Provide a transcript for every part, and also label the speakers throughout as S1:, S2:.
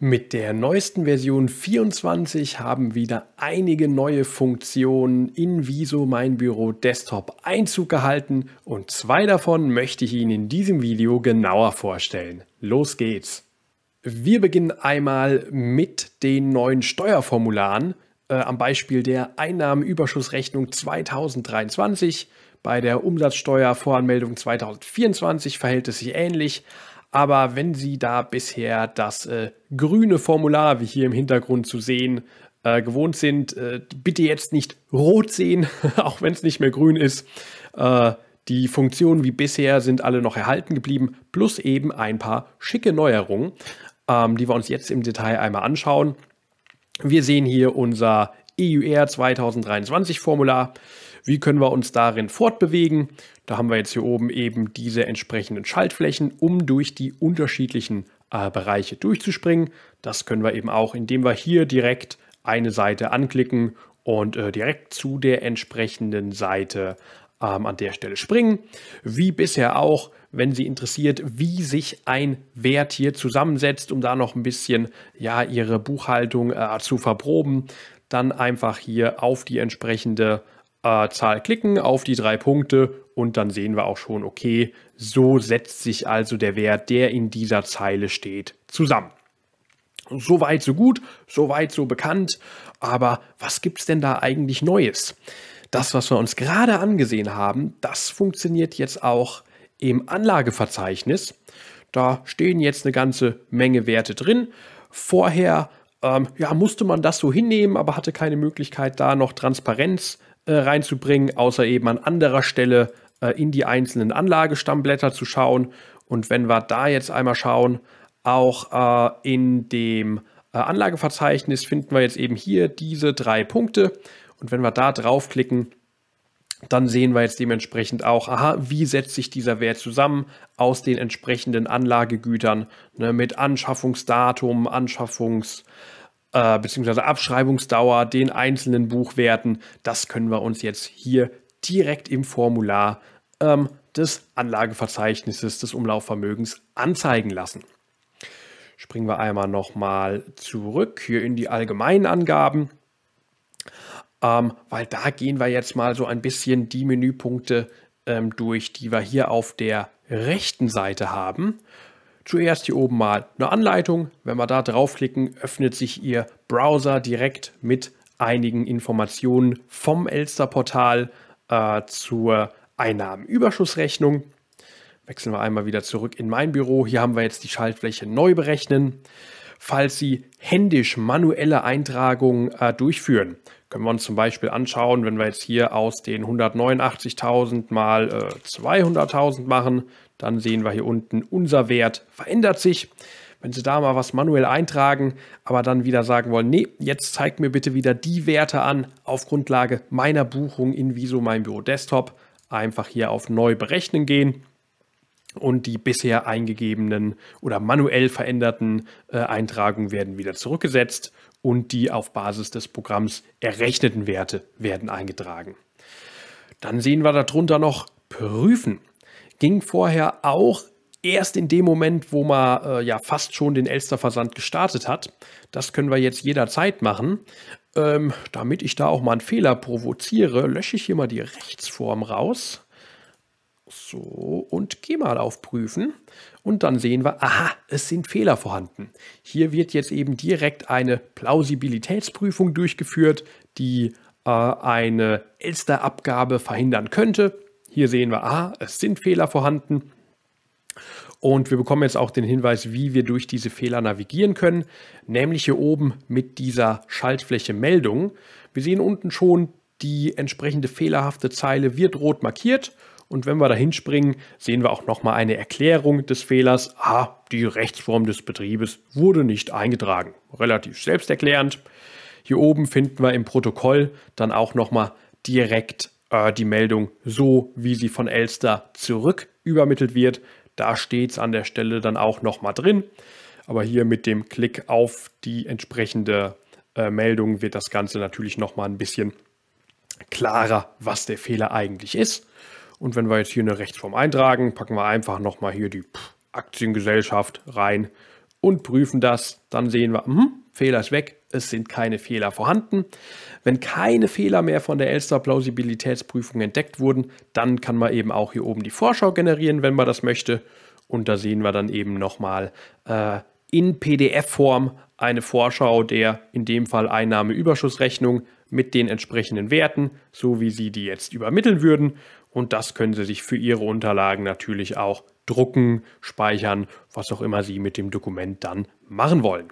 S1: Mit der neuesten Version 24 haben wieder einige neue Funktionen in Viso Mein Büro Desktop Einzug gehalten und zwei davon möchte ich Ihnen in diesem Video genauer vorstellen. Los geht's! Wir beginnen einmal mit den neuen Steuerformularen äh, am Beispiel der Einnahmenüberschussrechnung 2023. Bei der Umsatzsteuervoranmeldung 2024 verhält es sich ähnlich. Aber wenn Sie da bisher das äh, grüne Formular, wie hier im Hintergrund zu sehen, äh, gewohnt sind, äh, bitte jetzt nicht rot sehen, auch wenn es nicht mehr grün ist. Äh, die Funktionen wie bisher sind alle noch erhalten geblieben, plus eben ein paar schicke Neuerungen, ähm, die wir uns jetzt im Detail einmal anschauen. Wir sehen hier unser EUR 2023 Formular. Wie können wir uns darin fortbewegen? Da haben wir jetzt hier oben eben diese entsprechenden Schaltflächen, um durch die unterschiedlichen äh, Bereiche durchzuspringen. Das können wir eben auch, indem wir hier direkt eine Seite anklicken und äh, direkt zu der entsprechenden Seite ähm, an der Stelle springen. Wie bisher auch, wenn Sie interessiert, wie sich ein Wert hier zusammensetzt, um da noch ein bisschen ja, Ihre Buchhaltung äh, zu verproben, dann einfach hier auf die entsprechende äh, Zahl klicken, auf die drei Punkte und dann sehen wir auch schon, okay, so setzt sich also der Wert, der in dieser Zeile steht, zusammen. Soweit so gut, soweit so bekannt, aber was gibt es denn da eigentlich Neues? das, was wir uns gerade angesehen haben, das funktioniert jetzt auch im Anlageverzeichnis. Da stehen jetzt eine ganze Menge Werte drin. Vorher ähm, ja, musste man das so hinnehmen, aber hatte keine Möglichkeit, da noch Transparenz äh, reinzubringen, außer eben an anderer Stelle äh, in die einzelnen Anlagestammblätter zu schauen. Und wenn wir da jetzt einmal schauen, auch äh, in dem äh, Anlageverzeichnis finden wir jetzt eben hier diese drei Punkte. Und wenn wir da draufklicken, dann sehen wir jetzt dementsprechend auch, aha, wie setzt sich dieser Wert zusammen aus den entsprechenden Anlagegütern ne, mit Anschaffungsdatum, Anschaffungs- äh, bzw. Abschreibungsdauer, den einzelnen Buchwerten. Das können wir uns jetzt hier direkt im Formular ähm, des Anlageverzeichnisses des Umlaufvermögens anzeigen lassen. Springen wir einmal nochmal zurück hier in die allgemeinen Angaben ähm, weil da gehen wir jetzt mal so ein bisschen die Menüpunkte ähm, durch, die wir hier auf der rechten Seite haben. Zuerst hier oben mal eine Anleitung. Wenn wir da draufklicken, öffnet sich Ihr Browser direkt mit einigen Informationen vom Elster-Portal äh, zur Einnahmenüberschussrechnung. Wechseln wir einmal wieder zurück in mein Büro. Hier haben wir jetzt die Schaltfläche neu berechnen falls Sie händisch manuelle Eintragungen äh, durchführen. Können wir uns zum Beispiel anschauen, wenn wir jetzt hier aus den 189.000 mal äh, 200.000 machen, dann sehen wir hier unten, unser Wert verändert sich. Wenn Sie da mal was manuell eintragen, aber dann wieder sagen wollen, nee, jetzt zeigt mir bitte wieder die Werte an auf Grundlage meiner Buchung in Viso Mein Büro Desktop, einfach hier auf Neu berechnen gehen und die bisher eingegebenen oder manuell veränderten äh, Eintragungen werden wieder zurückgesetzt und die auf Basis des Programms errechneten Werte werden eingetragen. Dann sehen wir darunter noch prüfen. Ging vorher auch erst in dem Moment, wo man äh, ja fast schon den Elsterversand gestartet hat. Das können wir jetzt jederzeit machen. Ähm, damit ich da auch mal einen Fehler provoziere, lösche ich hier mal die Rechtsform raus so, und geh mal auf Prüfen. Und dann sehen wir, aha, es sind Fehler vorhanden. Hier wird jetzt eben direkt eine Plausibilitätsprüfung durchgeführt, die äh, eine Elster-Abgabe verhindern könnte. Hier sehen wir, aha, es sind Fehler vorhanden. Und wir bekommen jetzt auch den Hinweis, wie wir durch diese Fehler navigieren können, nämlich hier oben mit dieser Schaltfläche Meldung. Wir sehen unten schon, die entsprechende fehlerhafte Zeile wird rot markiert und wenn wir da hinspringen, sehen wir auch nochmal eine Erklärung des Fehlers. Ah, die Rechtsform des Betriebes wurde nicht eingetragen. Relativ selbsterklärend. Hier oben finden wir im Protokoll dann auch nochmal direkt äh, die Meldung, so wie sie von Elster zurück übermittelt wird. Da steht es an der Stelle dann auch nochmal drin. Aber hier mit dem Klick auf die entsprechende äh, Meldung wird das Ganze natürlich nochmal ein bisschen klarer, was der Fehler eigentlich ist. Und wenn wir jetzt hier eine Rechtsform eintragen, packen wir einfach nochmal hier die Aktiengesellschaft rein und prüfen das. Dann sehen wir, mh, Fehler ist weg, es sind keine Fehler vorhanden. Wenn keine Fehler mehr von der Elster-Plausibilitätsprüfung entdeckt wurden, dann kann man eben auch hier oben die Vorschau generieren, wenn man das möchte. Und da sehen wir dann eben nochmal äh, in PDF-Form eine Vorschau der in dem Fall Einnahmeüberschussrechnung mit den entsprechenden Werten, so wie Sie die jetzt übermitteln würden und das können Sie sich für Ihre Unterlagen natürlich auch drucken, speichern, was auch immer Sie mit dem Dokument dann machen wollen.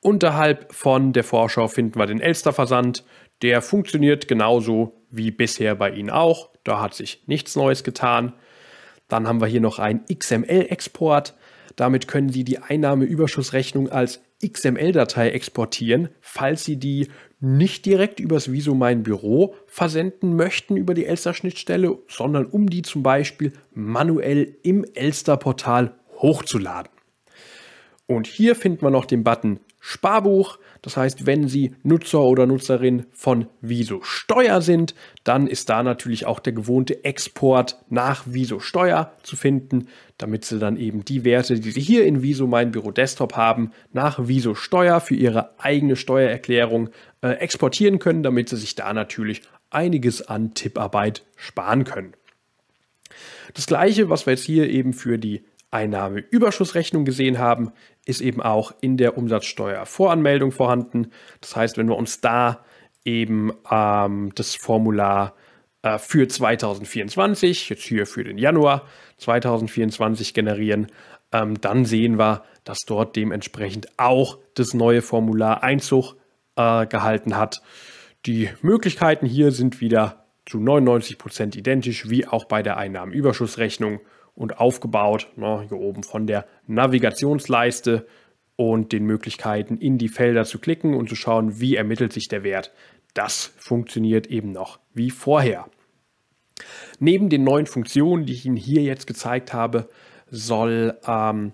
S1: Unterhalb von der Vorschau finden wir den Elster-Versand. Der funktioniert genauso wie bisher bei Ihnen auch. Da hat sich nichts Neues getan. Dann haben wir hier noch einen XML-Export. Damit können Sie die Einnahmeüberschussrechnung als XML-Datei exportieren, falls Sie die nicht direkt übers Viso mein Büro versenden möchten über die Elster-Schnittstelle, sondern um die zum Beispiel manuell im Elster-Portal hochzuladen. Und hier findet man noch den Button Sparbuch. Das heißt, wenn Sie Nutzer oder Nutzerin von Viso Steuer sind, dann ist da natürlich auch der gewohnte Export nach Viso Steuer zu finden, damit Sie dann eben die Werte, die Sie hier in Viso Mein Büro Desktop haben, nach Viso Steuer für Ihre eigene Steuererklärung äh, exportieren können, damit sie sich da natürlich einiges an Tipparbeit sparen können. Das gleiche, was wir jetzt hier eben für die Einnahmeüberschussrechnung gesehen haben, ist eben auch in der Umsatzsteuervoranmeldung vorhanden. Das heißt, wenn wir uns da eben ähm, das Formular äh, für 2024, jetzt hier für den Januar 2024 generieren, ähm, dann sehen wir, dass dort dementsprechend auch das neue Formular Einzug äh, gehalten hat. Die Möglichkeiten hier sind wieder zu 99% Prozent identisch wie auch bei der Einnahmenüberschussrechnung und aufgebaut ne, hier oben von der Navigationsleiste und den Möglichkeiten in die Felder zu klicken und zu schauen, wie ermittelt sich der Wert. Das funktioniert eben noch wie vorher. Neben den neuen Funktionen, die ich Ihnen hier jetzt gezeigt habe, soll ähm,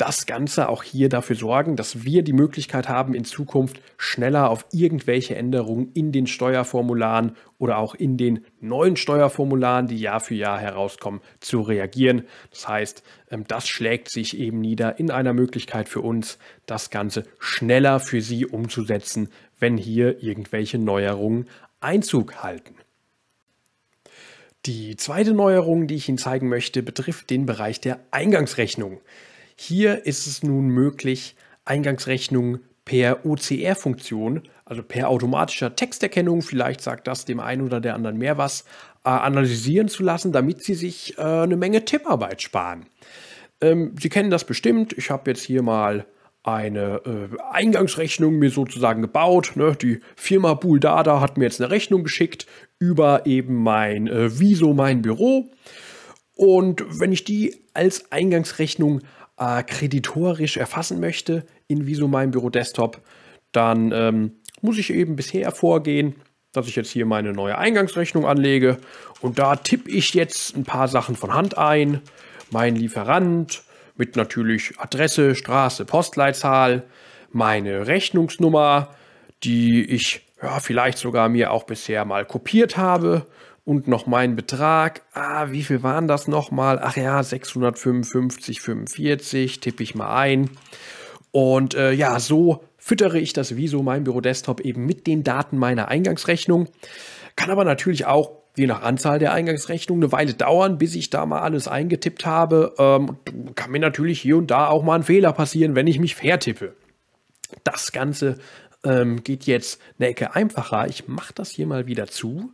S1: das Ganze auch hier dafür sorgen, dass wir die Möglichkeit haben, in Zukunft schneller auf irgendwelche Änderungen in den Steuerformularen oder auch in den neuen Steuerformularen, die Jahr für Jahr herauskommen, zu reagieren. Das heißt, ähm, das schlägt sich eben nieder in einer Möglichkeit für uns, das Ganze schneller für Sie umzusetzen, wenn hier irgendwelche Neuerungen Einzug halten. Die zweite Neuerung, die ich Ihnen zeigen möchte, betrifft den Bereich der Eingangsrechnung. Hier ist es nun möglich, Eingangsrechnungen per OCR-Funktion, also per automatischer Texterkennung, vielleicht sagt das dem einen oder der anderen mehr was, äh, analysieren zu lassen, damit sie sich äh, eine Menge Tipparbeit sparen. Ähm, sie kennen das bestimmt. Ich habe jetzt hier mal eine äh, Eingangsrechnung mir sozusagen gebaut. Ne? Die Firma Buldada hat mir jetzt eine Rechnung geschickt über eben mein äh, Wieso mein Büro. Und wenn ich die als Eingangsrechnung äh, kreditorisch erfassen möchte in Viso meinem Büro Desktop, dann ähm, muss ich eben bisher vorgehen, dass ich jetzt hier meine neue Eingangsrechnung anlege und da tippe ich jetzt ein paar Sachen von Hand ein, mein Lieferant mit natürlich Adresse, Straße, Postleitzahl, meine Rechnungsnummer, die ich ja, vielleicht sogar mir auch bisher mal kopiert habe und noch mein Betrag. Ah, wie viel waren das nochmal? Ach ja, 655,45 tippe ich mal ein. Und äh, ja, so füttere ich das Viso mein Büro Desktop eben mit den Daten meiner Eingangsrechnung. Kann aber natürlich auch je nach Anzahl der Eingangsrechnungen eine Weile dauern, bis ich da mal alles eingetippt habe. Ähm, kann mir natürlich hier und da auch mal ein Fehler passieren, wenn ich mich vertippe. Das Ganze ähm, geht jetzt eine Ecke einfacher. Ich mache das hier mal wieder zu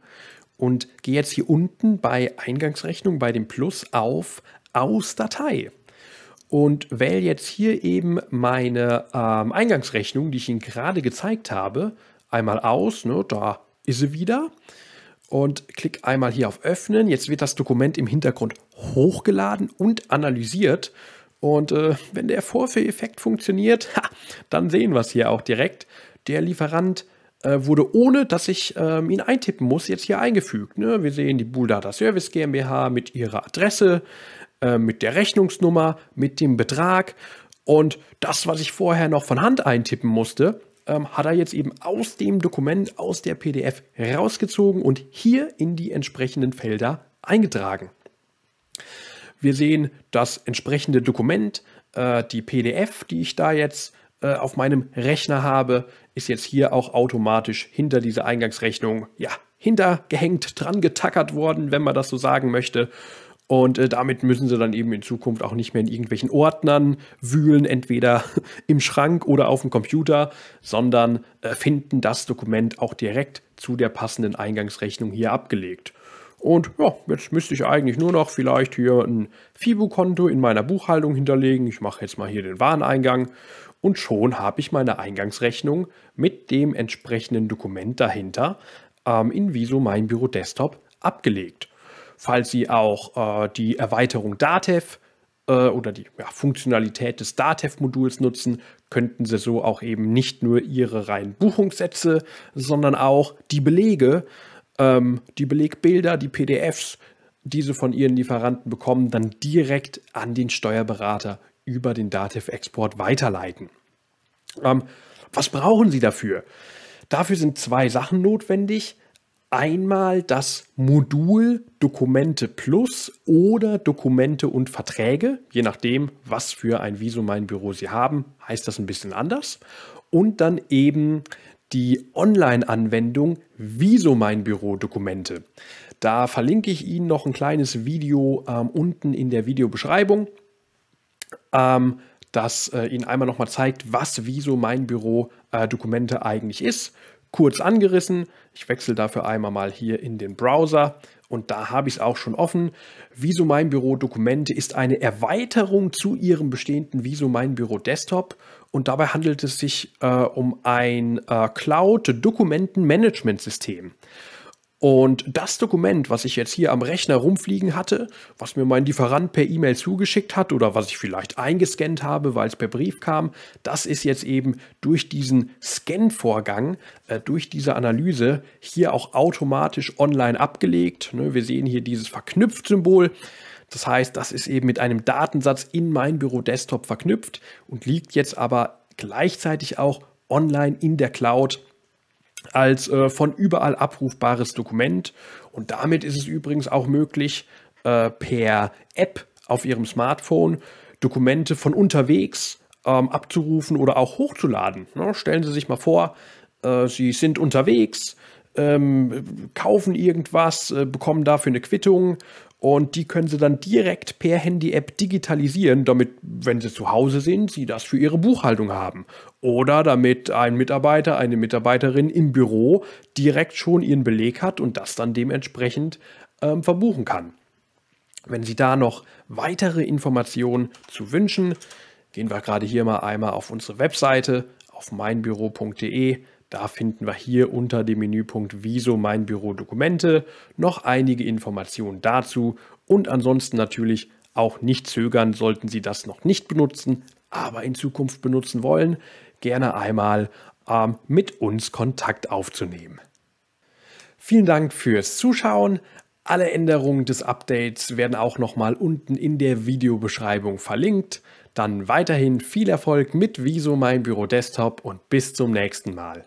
S1: und gehe jetzt hier unten bei Eingangsrechnung, bei dem Plus auf Aus Datei und wähle jetzt hier eben meine ähm, Eingangsrechnung, die ich Ihnen gerade gezeigt habe, einmal aus. Ne, da ist sie wieder. Und klicke einmal hier auf Öffnen. Jetzt wird das Dokument im Hintergrund hochgeladen und analysiert. Und äh, wenn der Vorführeffekt funktioniert, ha, dann sehen wir es hier auch direkt. Der Lieferant äh, wurde, ohne dass ich ähm, ihn eintippen muss, jetzt hier eingefügt. Ne? Wir sehen die Data Service GmbH mit ihrer Adresse, äh, mit der Rechnungsnummer, mit dem Betrag. Und das, was ich vorher noch von Hand eintippen musste, ähm, hat er jetzt eben aus dem Dokument, aus der PDF herausgezogen und hier in die entsprechenden Felder eingetragen. Wir sehen das entsprechende Dokument, äh, die PDF, die ich da jetzt äh, auf meinem Rechner habe, ist jetzt hier auch automatisch hinter diese Eingangsrechnung, ja, hintergehängt, dran getackert worden, wenn man das so sagen möchte. Und äh, damit müssen sie dann eben in Zukunft auch nicht mehr in irgendwelchen Ordnern wühlen, entweder im Schrank oder auf dem Computer, sondern äh, finden das Dokument auch direkt zu der passenden Eingangsrechnung hier abgelegt. Und ja, jetzt müsste ich eigentlich nur noch vielleicht hier ein FIBU-Konto in meiner Buchhaltung hinterlegen. Ich mache jetzt mal hier den Wareneingang und schon habe ich meine Eingangsrechnung mit dem entsprechenden Dokument dahinter ähm, in Viso Mein Büro Desktop abgelegt. Falls Sie auch äh, die Erweiterung DATEV äh, oder die ja, Funktionalität des DATEV-Moduls nutzen, könnten Sie so auch eben nicht nur Ihre reinen Buchungssätze, sondern auch die Belege, ähm, die Belegbilder, die PDFs, die Sie von Ihren Lieferanten bekommen, dann direkt an den Steuerberater über den Dativ-Export weiterleiten. Ähm, was brauchen Sie dafür? Dafür sind zwei Sachen notwendig. Einmal das Modul Dokumente Plus oder Dokumente und Verträge, je nachdem, was für ein Visum mein Büro Sie haben, heißt das ein bisschen anders. Und dann eben die Online-Anwendung Wieso mein Büro Dokumente. Da verlinke ich Ihnen noch ein kleines Video ähm, unten in der Videobeschreibung ähm, das äh, Ihnen einmal nochmal zeigt, was wieso mein Büro äh, Dokumente eigentlich ist. Kurz angerissen, ich wechsle dafür einmal mal hier in den Browser und da habe ich es auch schon offen. Wieso mein Büro Dokumente ist eine Erweiterung zu Ihrem bestehenden Wieso mein Büro Desktop und dabei handelt es sich äh, um ein äh, Cloud-Dokumenten-Management-System. system und das Dokument, was ich jetzt hier am Rechner rumfliegen hatte, was mir mein Lieferant per E-Mail zugeschickt hat oder was ich vielleicht eingescannt habe, weil es per Brief kam, das ist jetzt eben durch diesen Scan-Vorgang, äh, durch diese Analyse hier auch automatisch online abgelegt. Ne, wir sehen hier dieses Verknüpft-Symbol. Das heißt, das ist eben mit einem Datensatz in mein Büro-Desktop verknüpft und liegt jetzt aber gleichzeitig auch online in der Cloud als äh, von überall abrufbares Dokument. Und damit ist es übrigens auch möglich, äh, per App auf Ihrem Smartphone Dokumente von unterwegs ähm, abzurufen oder auch hochzuladen. Ne? Stellen Sie sich mal vor, äh, Sie sind unterwegs, ähm, kaufen irgendwas, äh, bekommen dafür eine Quittung und die können sie dann direkt per Handy-App digitalisieren, damit, wenn sie zu Hause sind, sie das für ihre Buchhaltung haben. Oder damit ein Mitarbeiter, eine Mitarbeiterin im Büro direkt schon ihren Beleg hat und das dann dementsprechend ähm, verbuchen kann. Wenn Sie da noch weitere Informationen zu wünschen, gehen wir gerade hier mal einmal auf unsere Webseite auf meinbüro.de da finden wir hier unter dem Menüpunkt Wieso mein Büro Dokumente noch einige Informationen dazu und ansonsten natürlich auch nicht zögern, sollten Sie das noch nicht benutzen, aber in Zukunft benutzen wollen, gerne einmal ähm, mit uns Kontakt aufzunehmen. Vielen Dank fürs Zuschauen. Alle Änderungen des Updates werden auch nochmal unten in der Videobeschreibung verlinkt. Dann weiterhin viel Erfolg mit Viso Mein Büro Desktop und bis zum nächsten Mal.